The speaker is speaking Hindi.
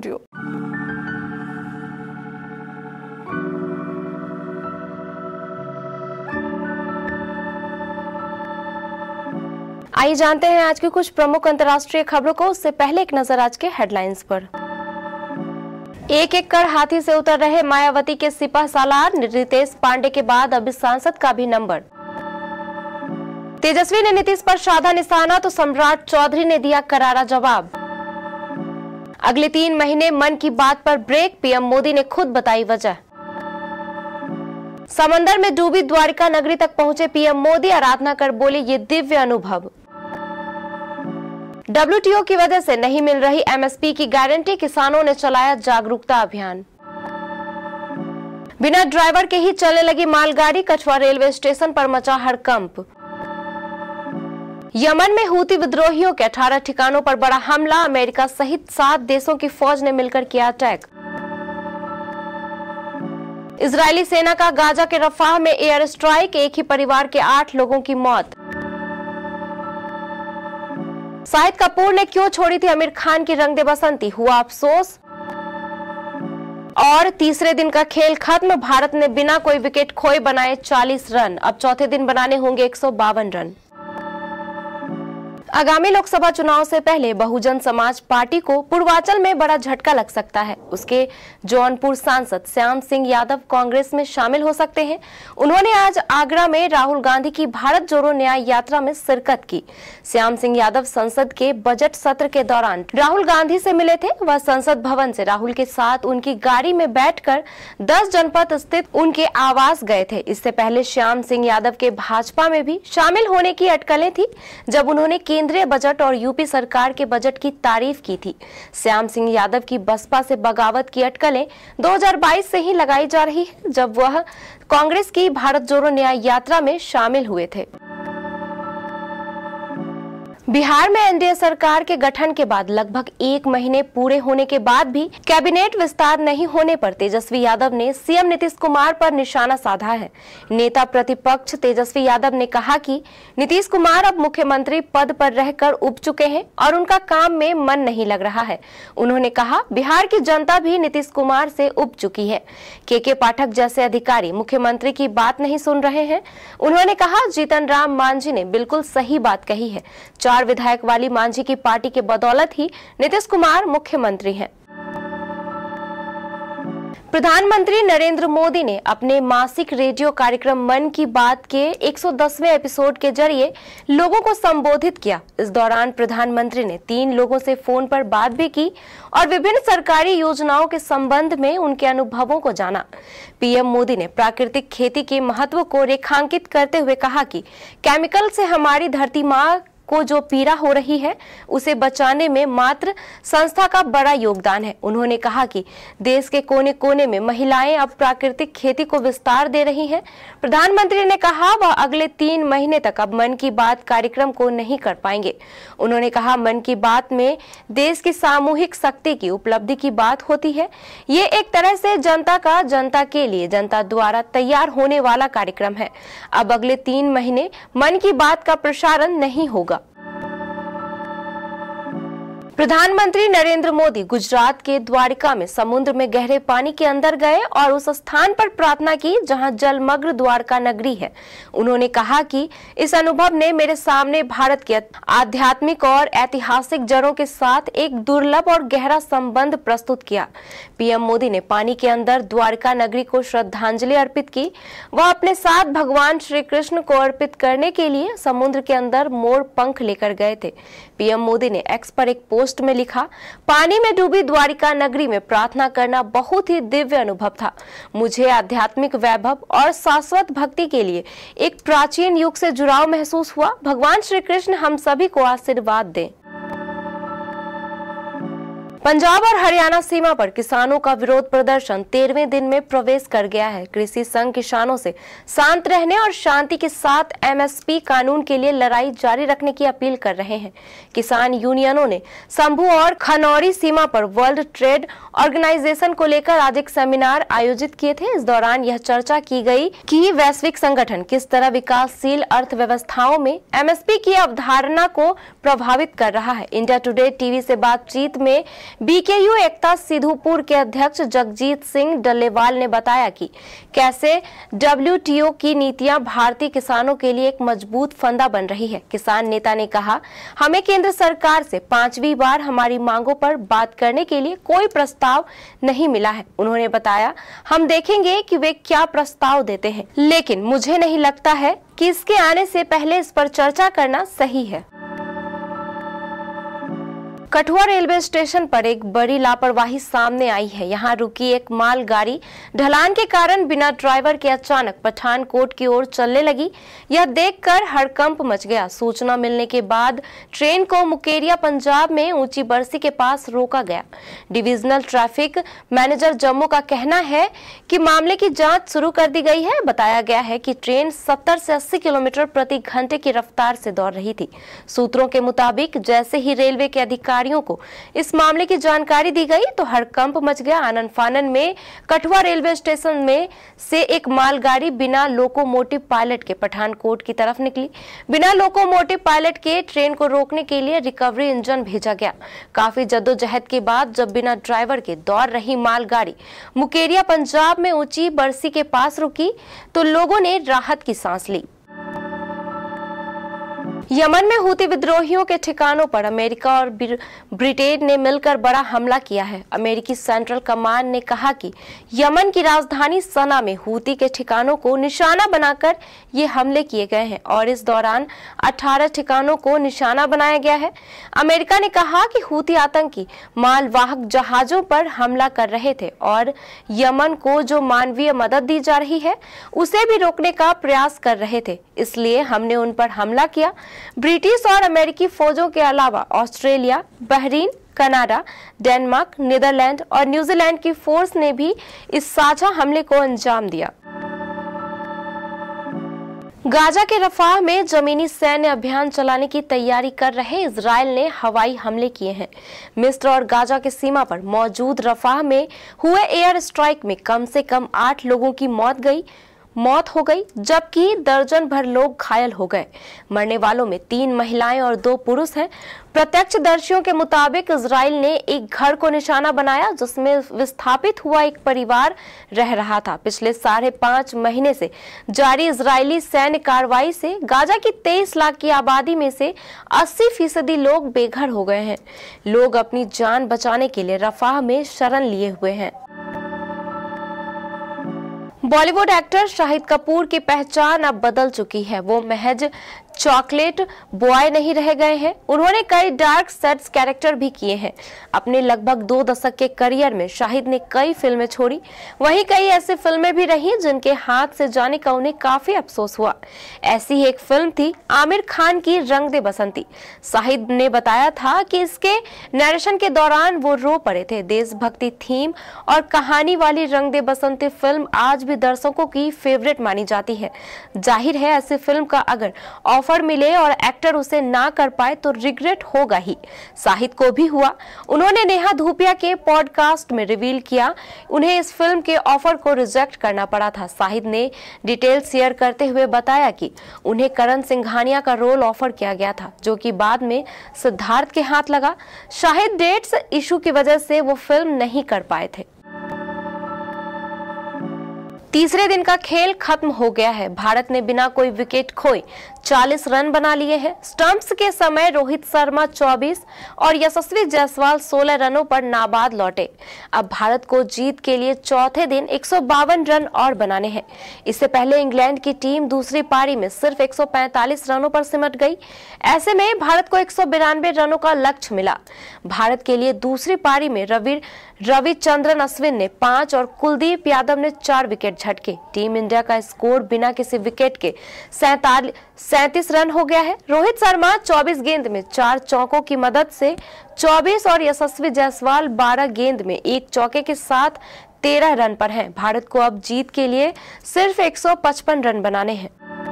स्टूडियो आइए जानते हैं आज की कुछ प्रमुख अंतर्राष्ट्रीय खबरों को उससे पहले एक नजर आज के हेडलाइंस पर एक एक कर हाथी से उतर रहे मायावती के सिपाह सालार रितेश पांडे के बाद अब सांसद का भी नंबर तेजस्वी ने नीतीश पर साधा निशाना तो सम्राट चौधरी ने दिया करारा जवाब अगले तीन महीने मन की बात पर ब्रेक पीएम मोदी ने खुद बताई वजह समंदर में डूबी द्वारिका नगरी तक पहुंचे पीएम मोदी आराधना कर बोले ये दिव्य अनुभव डब्ल्यू की वजह से नहीं मिल रही एमएसपी की गारंटी किसानों ने चलाया जागरूकता अभियान बिना ड्राइवर के ही चलने लगी मालगाड़ी कछुआ रेलवे स्टेशन पर मचा हड़कंप यमन में हूती विद्रोहियों के 18 ठिकानों पर बड़ा हमला अमेरिका सहित सात देशों की फौज ने मिलकर किया अटैक इजरायली सेना का गाजा के रफाह में एयर स्ट्राइक एक ही परिवार के आठ लोगों की मौत शाहिद कपूर ने क्यों छोड़ी थी आमिर खान की रंग दे बसंती हुआ अफसोस और तीसरे दिन का खेल खत्म भारत ने बिना कोई विकेट खोए बनाए 40 रन अब चौथे दिन बनाने होंगे एक रन आगामी लोकसभा चुनाव से पहले बहुजन समाज पार्टी को पूर्वांचल में बड़ा झटका लग सकता है उसके जौनपुर सांसद श्याम सिंह यादव कांग्रेस में शामिल हो सकते हैं उन्होंने आज आगरा में राहुल गांधी की भारत जोड़ो न्याय यात्रा में शिरकत की श्याम सिंह यादव संसद के बजट सत्र के दौरान राहुल गांधी से मिले थे वह संसद भवन से राहुल के साथ उनकी गाड़ी में बैठ कर जनपद स्थित उनके आवास गए थे इससे पहले श्याम सिंह यादव के भाजपा में भी शामिल होने की अटकलें थी जब उन्होंने केंद्रीय बजट और यूपी सरकार के बजट की तारीफ की थी श्याम सिंह यादव की बसपा से बगावत की अटकलें 2022 से ही लगाई जा रही है जब वह कांग्रेस की भारत जोड़ो न्याय यात्रा में शामिल हुए थे बिहार में एनडीए सरकार के गठन के बाद लगभग एक महीने पूरे होने के बाद भी कैबिनेट विस्तार नहीं होने पर तेजस्वी यादव ने सीएम नीतीश कुमार पर निशाना साधा है नेता प्रतिपक्ष तेजस्वी यादव ने कहा कि नीतीश कुमार अब मुख्यमंत्री पद पर रहकर उप चुके हैं और उनका काम में मन नहीं लग रहा है उन्होंने कहा बिहार की जनता भी नीतीश कुमार से उप चुकी है के के पाठक जैसे अधिकारी मुख्यमंत्री की बात नहीं सुन रहे हैं उन्होंने कहा जीतन राम मांझी ने बिल्कुल सही बात कही है चार कुमार विधायक वाली मांझी की पार्टी के बदौलत ही नीतीश कुमार मुख्यमंत्री हैं। प्रधानमंत्री नरेंद्र मोदी ने अपने मासिक रेडियो कार्यक्रम मन की बात के 110वें एपिसोड के जरिए लोगों को संबोधित किया इस दौरान प्रधानमंत्री ने तीन लोगों से फोन पर बात भी की और विभिन्न सरकारी योजनाओं के संबंध में उनके अनुभवों को जाना पीएम मोदी ने प्राकृतिक खेती के महत्व को रेखांकित करते हुए कहा कि केमिकल से हमारी धरती माँ को जो पीड़ा हो रही है उसे बचाने में मात्र संस्था का बड़ा योगदान है उन्होंने कहा कि देश के कोने कोने में महिलाएं अब प्राकृतिक खेती को विस्तार दे रही हैं प्रधानमंत्री ने कहा वह अगले तीन महीने तक अब मन की बात कार्यक्रम को नहीं कर पाएंगे उन्होंने कहा मन की बात में देश की सामूहिक शक्ति की उपलब्धि की बात होती है ये एक तरह से जनता का जनता के लिए जनता द्वारा तैयार होने वाला कार्यक्रम है अब अगले तीन महीने मन की बात का प्रसारण नहीं होगा प्रधानमंत्री नरेंद्र मोदी गुजरात के द्वारिका में समुद्र में गहरे पानी के अंदर गए और उस स्थान पर प्रार्थना की जहां जलमग्न द्वारका नगरी है उन्होंने कहा कि इस अनुभव ने मेरे सामने भारत के आध्यात्मिक और ऐतिहासिक जड़ों के साथ एक दुर्लभ और गहरा संबंध प्रस्तुत किया पीएम मोदी ने पानी के अंदर द्वारका नगरी को श्रद्धांजलि अर्पित की वह अपने साथ भगवान श्री कृष्ण को अर्पित करने के लिए समुद्र के अंदर मोर पंख लेकर गए थे पीएम मोदी ने एक्स पर एक पोस्ट पोस्ट में लिखा पानी में डूबी द्वारिका नगरी में प्रार्थना करना बहुत ही दिव्य अनुभव था मुझे आध्यात्मिक वैभव और शाश्वत भक्ति के लिए एक प्राचीन युग से जुड़ाव महसूस हुआ भगवान श्री कृष्ण हम सभी को आशीर्वाद दें पंजाब और हरियाणा सीमा पर किसानों का विरोध प्रदर्शन तेरहवें दिन में प्रवेश कर गया है कृषि संघ किसानों से शांत रहने और शांति के साथ एमएसपी कानून के लिए लड़ाई जारी रखने की अपील कर रहे हैं किसान यूनियनों ने शंभू और खनौरी सीमा पर वर्ल्ड ट्रेड ऑर्गेनाइजेशन को लेकर आज एक सेमिनार आयोजित किए थे इस दौरान यह चर्चा की गयी की वैश्विक संगठन किस तरह विकासशील अर्थव्यवस्थाओं में एम की अवधारणा को प्रभावित कर रहा है इंडिया टूडे टीवी ऐसी बातचीत में बीकेयू एकता सिद्धूपुर के अध्यक्ष जगजीत सिंह डल्लेवाल ने बताया कि कैसे डब्ल्यूटीओ की नीतियां भारतीय किसानों के लिए एक मजबूत फंदा बन रही है किसान नेता ने कहा हमें केंद्र सरकार से पांचवी बार हमारी मांगों पर बात करने के लिए कोई प्रस्ताव नहीं मिला है उन्होंने बताया हम देखेंगे की वे क्या प्रस्ताव देते हैं लेकिन मुझे नहीं लगता है कि इसके आने से पहले इस पर चर्चा करना सही है कठुआ रेलवे स्टेशन पर एक बड़ी लापरवाही सामने आई है यहाँ रुकी एक माल गाड़ी ढलान के कारण बिना ड्राइवर के अचानक पठानकोट की ओर चलने लगी यह देखकर हड़कंप मच गया सूचना मिलने के बाद ट्रेन को मुकेरिया पंजाब में ऊंची बरसी के पास रोका गया डिविजनल ट्रैफिक मैनेजर जम्मू का कहना है कि मामले की जाँच शुरू कर दी गई है बताया गया है की ट्रेन सत्तर से अस्सी किलोमीटर प्रति घंटे की रफ्तार से दौड़ रही थी सूत्रों के मुताबिक जैसे ही रेलवे के अधिकारी अधिकारियों को इस मामले की जानकारी दी गई तो हड़कंप मच गया आनंद फानन में कठुआ रेलवे स्टेशन में से एक मालगाड़ी बिना लोकोमोटिव पायलट के पठानकोट की तरफ निकली बिना लोकोमोटिव पायलट के ट्रेन को रोकने के लिए रिकवरी इंजन भेजा गया काफी जद्दोजहद के बाद जब बिना ड्राइवर के दौड़ रही मालगाड़ी मुकेरिया पंजाब में ऊंची बरसी के पास रुकी तो लोगों ने राहत की सांस ली यमन में हूती विद्रोहियों के ठिकानों पर अमेरिका और ब्रिटेन ने मिलकर बड़ा हमला किया है अमेरिकी सेंट्रल कमांड ने कहा कि यमन की राजधानी सना में हूती के ठिकानों को निशाना बनाकर ये हमले किए गए हैं और इस दौरान 18 ठिकानों को निशाना बनाया गया है अमेरिका ने कहा कि हूती आतंकी मालवाहक जहाजों पर हमला कर रहे थे और यमन को जो मानवीय मदद दी जा रही है उसे भी रोकने का प्रयास कर रहे थे इसलिए हमने उन पर हमला किया ब्रिटिश और अमेरिकी फौजों के अलावा Australia Bahrain Canada Denmark Netherlands और न्यूजीलैंड की फोर्स ने भी इस साझा हमले को अंजाम दिया गाजा के रफाह में जमीनी सैन्य अभियान चलाने की तैयारी कर रहे इसराइल ने हवाई हमले किए हैं मिस्र और गाजा के सीमा पर मौजूद रफाह में हुए एयर स्ट्राइक में कम से कम आठ लोगों की मौत गई मौत हो गई जबकि दर्जन भर लोग घायल हो गए मरने वालों में तीन महिलाएं और दो पुरुष हैं दर्शियों के मुताबिक इसराइल ने एक घर को निशाना बनाया जिसमें विस्थापित हुआ एक परिवार रह रहा था पिछले साढ़े पांच महीने से जारी इसराइली सैन्य कार्रवाई से गाजा की तेईस लाख की आबादी में से अस्सी फीसदी लोग बेघर हो गए हैं लोग अपनी जान बचाने के लिए रफाह में शरण लिए हुए हैं बॉलीवुड एक्टर शाहिद कपूर की पहचान अब बदल चुकी है वो महज चॉकलेट बॉय नहीं रह गए हैं उन्होंने कई डार्क सेट्स कैरेक्टर भी किए हैं अपने लगभग दो दशक के करियर में शाहिद ने कई फिल्में छोड़ी वहीं कई ऐसी फिल्में भी रही जिनके हाथ से जाने का उन्हें काफी अफसोस हुआ ऐसी एक फिल्म थी आमिर खान की रंग दे बसंती शाहिद ने बताया था कि इसके नरेशन के दौरान वो रो पड़े थे देशभक्ति थीम और कहानी वाली रंग दे बसंती फिल्म आज भी दर्शकों की फेवरेट मानी जाती है जाहिर है ऐसी फिल्म का अगर ऑफर ऑफर मिले और एक्टर उसे ना कर पाए तो रिग्रेट होगा ही साहिद को भी हुआ उन्होंने नेहा धूपिया के पॉडकास्ट में रिवील किया उन्हें इस फिल्म के ऑफर को रिजेक्ट करना पड़ा था साहिद ने डिटेल शेयर करते हुए बताया कि उन्हें करण सिंघानिया का रोल ऑफर किया गया था जो कि बाद में सिद्धार्थ के हाथ लगा शाहिद डेट्स इशू की वजह से वो फिल्म नहीं कर पाए थे तीसरे दिन का खेल खत्म हो गया है भारत ने बिना कोई विकेट खोए 40 रन बना लिए हैं स्टंप्स के समय रोहित शर्मा 24 और यशस्वी जायसवाल 16 रनों पर नाबाद लौटे अब भारत को जीत के लिए चौथे दिन एक रन और बनाने हैं इससे पहले इंग्लैंड की टीम दूसरी पारी में सिर्फ 145 रनों पर सिमट गई ऐसे में भारत को एक रनों का लक्ष्य मिला भारत के लिए दूसरी पारी में रवि रविचंद्रन अश्विन ने पांच और कुलदीप यादव ने चार विकेट झटके टीम इंडिया का स्कोर बिना किसी विकेट के सैतालीस सैतीस रन हो गया है रोहित शर्मा 24 गेंद में चार चौकों की मदद से 24 और यशस्वी जायसवाल 12 गेंद में एक चौके के साथ 13 रन पर हैं। भारत को अब जीत के लिए सिर्फ 155 रन बनाने हैं